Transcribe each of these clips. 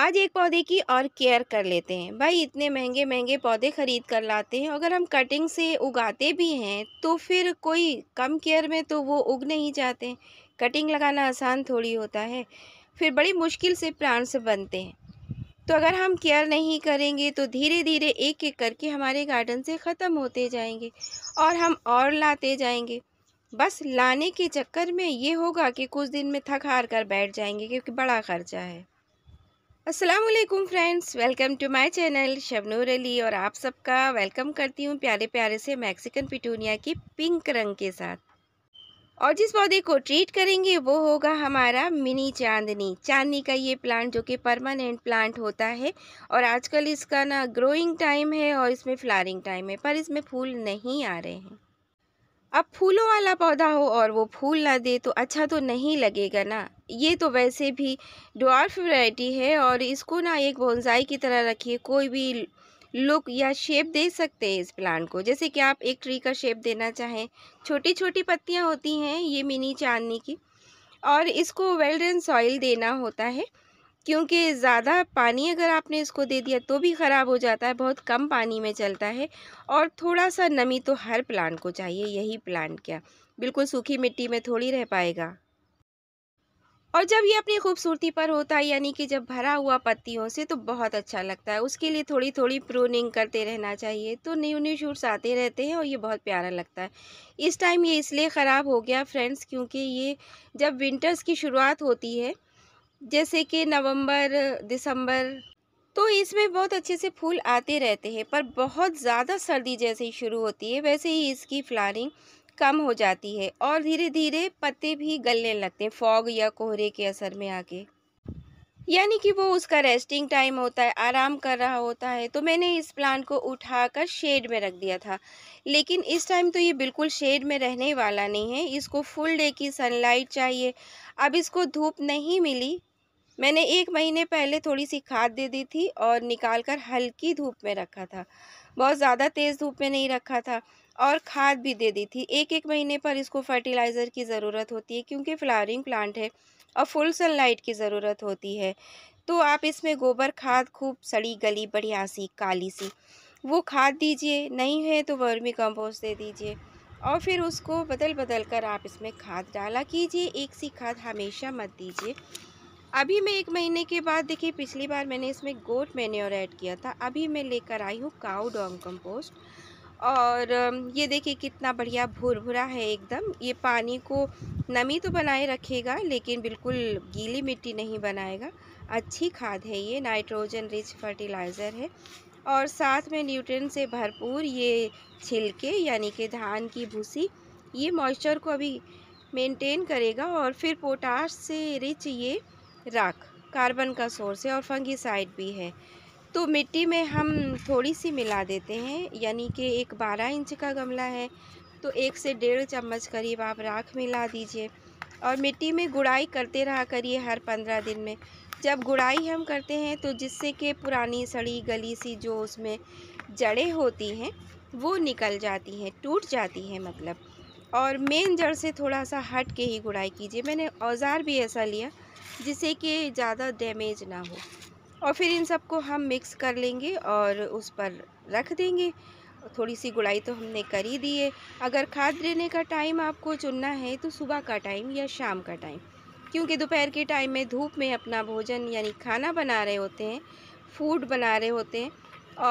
आज एक पौधे की और केयर कर लेते हैं भाई इतने महंगे महंगे पौधे खरीद कर लाते हैं अगर हम कटिंग से उगाते भी हैं तो फिर कोई कम केयर में तो वो उग नहीं जाते कटिंग लगाना आसान थोड़ी होता है फिर बड़ी मुश्किल से प्लांट्स बनते हैं तो अगर हम केयर नहीं करेंगे तो धीरे धीरे एक एक करके हमारे गार्डन से ख़त्म होते जाएंगे और हम और लाते जाएंगे बस लाने के चक्कर में ये होगा कि कुछ दिन में थक हार कर बैठ जाएंगे क्योंकि बड़ा खर्चा है Aslam friends welcome to my channel Shabnoor Ali और आप सबका वेलकम करती हूँ प्यारे प्यारे से मैक्सिकन पिटूनिया की पिंक रंग के साथ और जिस पौधे को ट्रीट करेंगे वो होगा हमारा मिनी चांदनी चांदनी का ये प्लांट जो कि परमानेंट प्लांट होता है और आजकल इसका ना ग्रोइंग टाइम है और इसमें फ्लारिंग टाइम है पर इसमें फूल नहीं आ रहे हैं अब फूलों वाला पौधा हो और वो फूल ना दे तो अच्छा तो नहीं लगेगा ना ये तो वैसे भी डॉर्फ वैरायटी है और इसको ना एक बोनसाई की तरह रखिए कोई भी लुक या शेप दे सकते हैं इस प्लांट को जैसे कि आप एक ट्री का शेप देना चाहें छोटी छोटी पत्तियां होती हैं ये मिनी चांदनी की और इसको वेल्डन सॉइल देना होता है क्योंकि ज़्यादा पानी अगर आपने इसको दे दिया तो भी ख़राब हो जाता है बहुत कम पानी में चलता है और थोड़ा सा नमी तो हर प्लांट को चाहिए यही प्लांट क्या बिल्कुल सूखी मिट्टी में थोड़ी रह पाएगा और जब ये अपनी खूबसूरती पर होता है यानी कि जब भरा हुआ पत्तियों से तो बहुत अच्छा लगता है उसके लिए थोड़ी थोड़ी प्रूनिंग करते रहना चाहिए तो न्यू न्यू शूट्स आते रहते हैं और ये बहुत प्यारा लगता है इस टाइम ये इसलिए ख़राब हो गया फ्रेंड्स क्योंकि ये जब विंटर्स की शुरुआत होती है जैसे कि नवंबर दिसंबर तो इसमें बहुत अच्छे से फूल आते रहते हैं पर बहुत ज़्यादा सर्दी जैसे ही शुरू होती है वैसे ही इसकी फ्लारिंग कम हो जाती है और धीरे धीरे पत्ते भी गलने लगते हैं फॉग या कोहरे के असर में आके यानी कि वो उसका रेस्टिंग टाइम होता है आराम कर रहा होता है तो मैंने इस प्लांट को उठाकर शेड में रख दिया था लेकिन इस टाइम तो ये बिल्कुल शेड में रहने वाला नहीं है इसको फुल डे की सनलाइट चाहिए अब इसको धूप नहीं मिली मैंने एक महीने पहले थोड़ी सी खाद दे दी थी और निकाल कर हल्की धूप में रखा था बहुत ज़्यादा तेज़ धूप में नहीं रखा था और खाद भी दे दी थी एक एक महीने पर इसको फर्टिलाइज़र की ज़रूरत होती है क्योंकि फ्लावरिंग प्लांट है और फुल सनलाइट की ज़रूरत होती है तो आप इसमें गोबर खाद खूब सड़ी गली बढ़िया सी काली सी वो खाद दीजिए नहीं है तो वर्मी कंपोस्ट दे दीजिए और फिर उसको बदल बदल कर आप इसमें खाद डाला कीजिए एक सी खाद हमेशा मत दीजिए अभी मैं एक महीने के बाद देखिए पिछली बार मैंने इसमें गोट मैन्योर ऐड किया था अभी मैं लेकर आई हूँ काउ डॉम कंपोस्ट और ये देखिए कितना बढ़िया भुर भुरा है एकदम ये पानी को नमी तो बनाए रखेगा लेकिन बिल्कुल गीली मिट्टी नहीं बनाएगा अच्छी खाद है ये नाइट्रोजन रिच फर्टिलाइज़र है और साथ में न्यूट्रन से भरपूर ये छिलके यानी कि धान की भूसी ये मॉइस्चर को अभी मेंटेन करेगा और फिर पोटाश से रिच ये राख कार्बन का सोर्स है और फंगीसाइड भी है तो मिट्टी में हम थोड़ी सी मिला देते हैं यानी कि एक बारह इंच का गमला है तो एक से डेढ़ चम्मच करीब आप राख मिला दीजिए और मिट्टी में गुड़ाई करते रहा करिए हर पंद्रह दिन में जब गुड़ाई हम करते हैं तो जिससे कि पुरानी सड़ी गली सी जो उसमें जड़ें होती हैं वो निकल जाती हैं टूट जाती हैं मतलब और मेन जड़ से थोड़ा सा हट के ही गुड़ाई कीजिए मैंने औज़ार भी ऐसा लिया जिससे कि ज़्यादा डैमेज ना हो और फिर इन सबको हम मिक्स कर लेंगे और उस पर रख देंगे थोड़ी सी गुड़ाई तो हमने कर ही दी है अगर खाद देने का टाइम आपको चुनना है तो सुबह का टाइम या शाम का टाइम क्योंकि दोपहर के टाइम में धूप में अपना भोजन यानी खाना बना रहे होते हैं फूड बना रहे होते हैं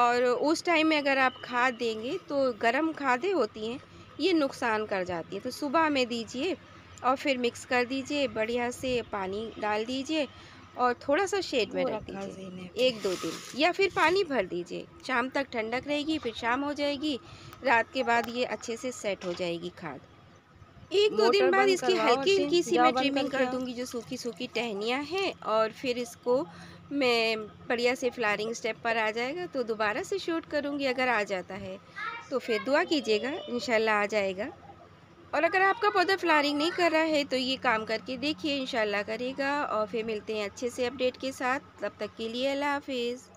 और उस टाइम में अगर आप खाद देंगे तो गर्म खादें होती हैं ये नुकसान कर जाती है तो सुबह में दीजिए और फिर मिक्स कर दीजिए बढ़िया से पानी डाल दीजिए और थोड़ा सा शेड में रख दीजिए एक दो दिन या फिर पानी भर दीजिए शाम तक ठंडक रहेगी फिर शाम हो जाएगी रात के बाद ये अच्छे से सेट हो जाएगी खाद एक दो दिन बाद इसकी हल्की हल्की सी मैं ट्रिमिंग कर दूंगी जो सूखी सूखी टहनियाँ हैं और फिर इसको मैं बढ़िया से फ्लारिंग स्टेप पर आ जाएगा तो दोबारा से शूट करूँगी अगर आ जाता है तो फिर दुआ कीजिएगा इन आ जाएगा और अगर आपका पौधा फ्लारिंग नहीं कर रहा है तो ये काम करके देखिए इंशाल्लाह करेगा और फिर मिलते हैं अच्छे से अपडेट के साथ तब तक के लिए अल्लाह हाफिज़